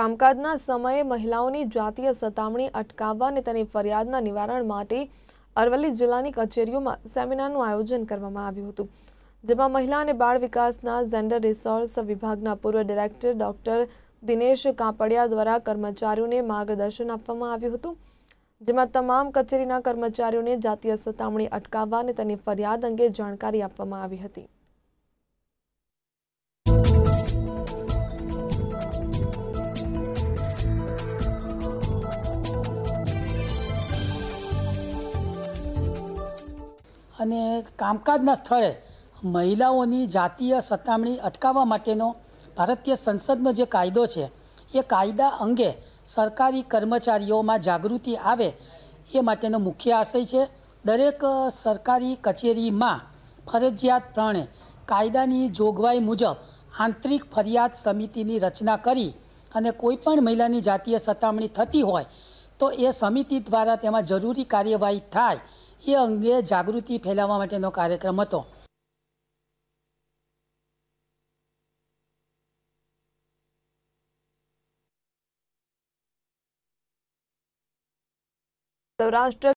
કામકાજના સમયે મહિલાઓની જાતીય સતામણી અટકાવવા અને તેની ફરિયાદના નિવારણ માટે અરવલ્લી જિલ્લાની કચેરીઓમાં સેમિનારનું આયોજન કરવામાં આવ્યું હતું જેમાં મહિલા અને બાળ વિકાસના જેન્ડર રિસોર્સ વિભાગના પૂર્વ ડિરેક્ટર ડોક્ટર દિનેશ કાપડિયા દ્વારા કર્મચારીઓને માર્ગદર્શન આપવામાં આવ્યું હતું જેમાં તમામ કચેરીના કર્મચારીઓને જાતીય સતામણી અટકાવવા અને તેની ફરિયાદ અંગે જાણકારી આપવામાં આવી હતી અને કામકાજના સ્થળે મહિલાઓની જાતીય સતામણી અટકાવવા માટેનો ભારતીય સંસદનો જે કાયદો છે એ કાયદા અંગે સરકારી કર્મચારીઓમાં જાગૃતિ આવે એ માટેનો મુખ્ય આશય છે દરેક સરકારી કચેરીમાં ફરજિયાત પ્રણે કાયદાની જોગવાઈ મુજબ આંતરિક ફરિયાદ સમિતિની રચના કરી અને કોઈપણ મહિલાની જાતીય સતામણી થતી હોય તો એ સમિતિ દ્વારા તેમાં જરૂરી કાર્યવાહી થાય એ અંગે જાગૃતિ ફેલાવવા માટેનો કાર્યક્રમ હતો સૌરાષ્ટ્ર